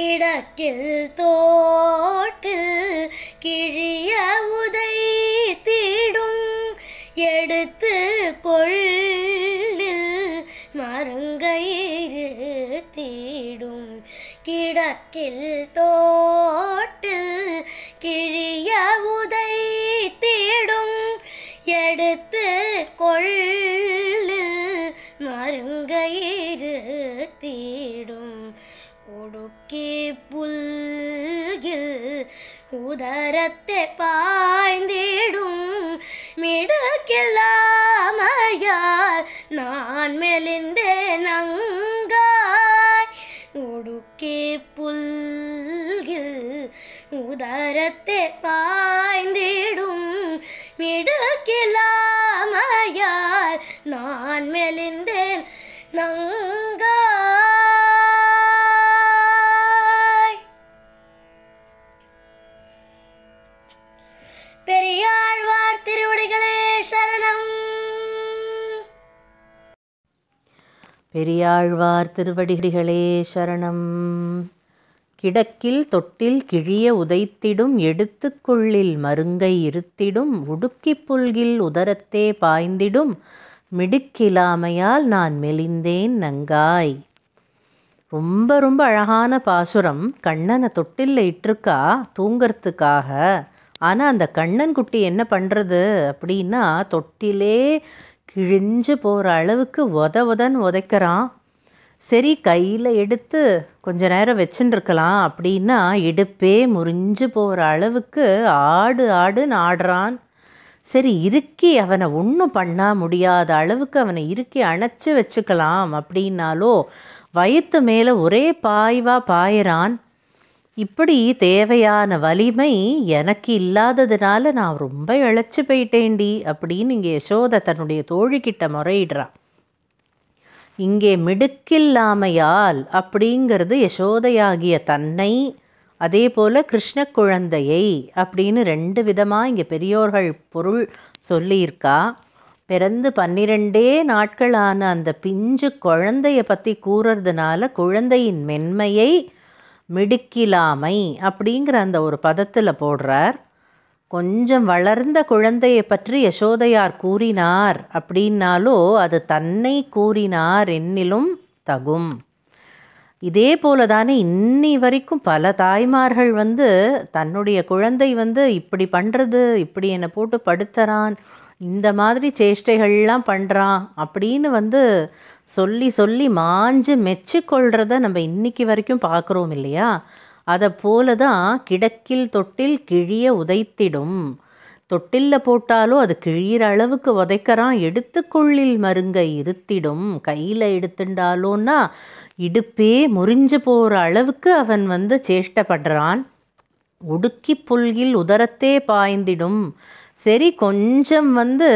கிடக்கில் தோட்டில் கிழிய உதை தீடும் எடுத்து கொள்ளில் மருங்கயிறு தீடும் கிடக்கில் தோட்டில் கிழிய உதை தீடும் எடுத்து ഒടുക്കി പുൽകിൽ ഉദരത്തെ പായ്ന്നിടും മിടുക്കില്ലാമയാൽ നാൻ മെലിന്റെ നങ്കായ് ഒടുക്കി പുൽകിൽ ഉദരത്തെ പായ്ന്നിടും മിടുക്കില്ലാമയാൽ നാൻ മെലിന്തേൻ നങ്ക பெரியாழ்வார் திருவடிகளே சரணம் கிடக்கில் தொட்டில் கிழிய உதைத்திடும் எடுத்துக்குள்ளில் மருங்கை இருத்திடும் உடுக்கி புல்கில் உதரத்தே பாய்ந்திடும் மிடுக்கிலாமையால் நான் மெலிந்தேன் நங்காய் ரொம்ப ரொம்ப அழகான பாசுரம் கண்ணனை தொட்டிலில் இட்டிருக்கா தூங்கிறதுக்காக ஆனால் அந்த கண்ணன் குட்டி என்ன பண்ணுறது அப்படின்னா தொட்டிலே கிழிஞ்சு போகிற அளவுக்கு உத உதன்னு உதைக்கிறான் சரி கையில் எடுத்து கொஞ்ச நேரம் வச்சுருக்கலாம் அப்படின்னா இடுப்பே முறிஞ்சு போகிற அளவுக்கு ஆடு ஆடுன்னு ஆடுறான் சரி இறுக்கி அவனை ஒன்றும் பண்ண முடியாத அளவுக்கு அவனை இறுக்கி அணைச்சி வச்சுக்கலாம் அப்படின்னாலோ வயிற்று மேலே ஒரே பாய்வாக பாயிறான் இப்படி தேவையான வலிமை எனக்கு இல்லாததுனால நான் ரொம்ப இழைச்சி போயிட்டேண்டி அப்படின்னு இங்கே யசோதை தன்னுடைய தோழிக்கிட்ட முறையிடுறான் இங்கே மிடுக்கில்லாமையால் அப்படிங்கிறது யசோதையாகிய தன்னை அதே போல் கிருஷ்ண குழந்தையை அப்படின்னு ரெண்டு விதமாக இங்கே பெரியோர்கள் பொருள் சொல்லியிருக்கா பிறந்து பன்னிரெண்டே நாட்களான அந்த பிஞ்சு குழந்தையை பற்றி கூறுறதுனால குழந்தையின் மென்மையை மிடுக்கிலாமை அப்படிங்கிற அந்த ஒரு பதத்தில் போடுறார் கொஞ்சம் வளர்ந்த குழந்தையை பற்றி யசோதையார் கூறினார் அப்படின்னாலோ அது தன்னை கூறினார் என்னிலும் தகும் இதே போல தானே இன்னி வரைக்கும் பல தாய்மார்கள் வந்து தன்னுடைய குழந்தை வந்து இப்படி பண்ணுறது இப்படி என்னை போட்டு படுத்துறான் இந்த மாதிரி சேஷ்டைகள்லாம் பண்ணுறான் அப்படின்னு வந்து சொல்லி சொல்லி மாஞ்சு மெச்சிக்கொள்கிறத நம்ம இன்றைக்கி வரைக்கும் பார்க்குறோம் இல்லையா அதை போல தான் கிடக்கில் தொட்டில் கிழிய உதைத்திடும் தொட்டிலில் போட்டாலும் அது கிழியிற அளவுக்கு உதைக்கிறான் எடுத்துக்கொள்ளில் மருங்க இருத்திடும் கையில் எடுத்துண்டாலோன்னா இடுப்பே முறிஞ்சு போகிற அளவுக்கு அவன் வந்து சேஷ்டப்படுறான் ஒடுக்கி புல்கில் உதரத்தே பாய்ந்திடும் சரி கொஞ்சம் வந்து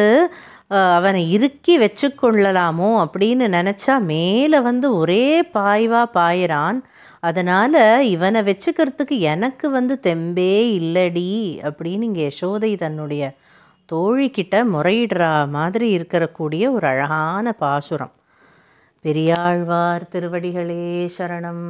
அவனை இறுக்கி வச்சு கொள்ளலாமோ அப்படின்னு நினச்சா மேலே வந்து ஒரே பாய்வாக பாயிறான் அதனால் இவனை வச்சுக்கிறதுக்கு எனக்கு வந்து தெம்பே இல்லடி அப்படின்னு இங்கே யசோதை தன்னுடைய தோழிக்கிட்ட முறையிடுறா மாதிரி இருக்கக்கூடிய ஒரு அழகான பாசுரம் பெரியாழ்வார் திருவடிகளே சரணம்